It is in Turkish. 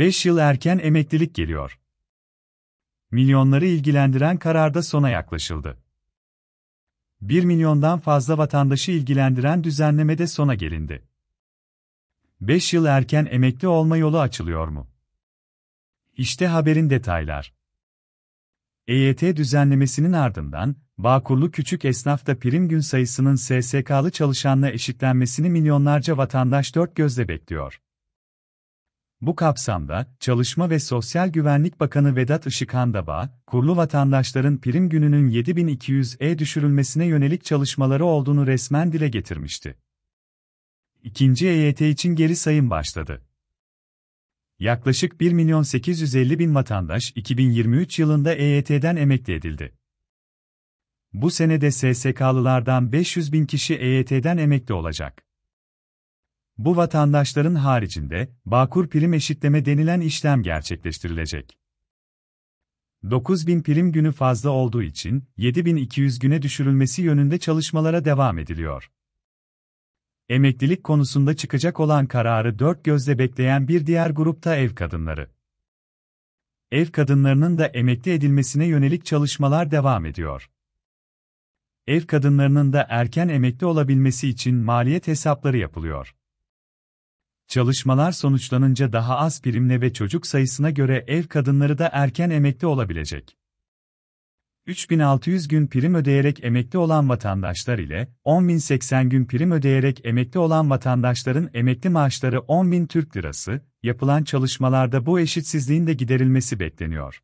5 yıl erken emeklilik geliyor. Milyonları ilgilendiren kararda sona yaklaşıldı. 1 milyondan fazla vatandaşı ilgilendiren düzenlemede sona gelindi. 5 yıl erken emekli olma yolu açılıyor mu? İşte haberin detaylar. EYT düzenlemesinin ardından, Bağkurlu küçük esnafta da prim gün sayısının SSK'lı çalışanla eşitlenmesini milyonlarca vatandaş dört gözle bekliyor. Bu kapsamda, Çalışma ve Sosyal Güvenlik Bakanı Vedat Işıkhan da bağ, kurulu vatandaşların prim gününün 7.200'e düşürülmesine yönelik çalışmaları olduğunu resmen dile getirmişti. İkinci EYT için geri sayım başladı. Yaklaşık 1 milyon 850 bin vatandaş 2023 yılında EYT'den emekli edildi. Bu senede SSK'lılardan 500 bin kişi EYT'den emekli olacak. Bu vatandaşların haricinde, Bağkur prim eşitleme denilen işlem gerçekleştirilecek. 9000 prim günü fazla olduğu için 7200 güne düşürülmesi yönünde çalışmalara devam ediliyor. Emeklilik konusunda çıkacak olan kararı dört gözle bekleyen bir diğer grupta ev kadınları. Ev kadınlarının da emekli edilmesine yönelik çalışmalar devam ediyor. Ev kadınlarının da erken emekli olabilmesi için maliyet hesapları yapılıyor. Çalışmalar sonuçlanınca daha az primle ve çocuk sayısına göre ev kadınları da erken emekli olabilecek. 3600 gün prim ödeyerek emekli olan vatandaşlar ile 10080 gün prim ödeyerek emekli olan vatandaşların emekli maaşları 10.000 Türk Lirası, yapılan çalışmalarda bu eşitsizliğin de giderilmesi bekleniyor.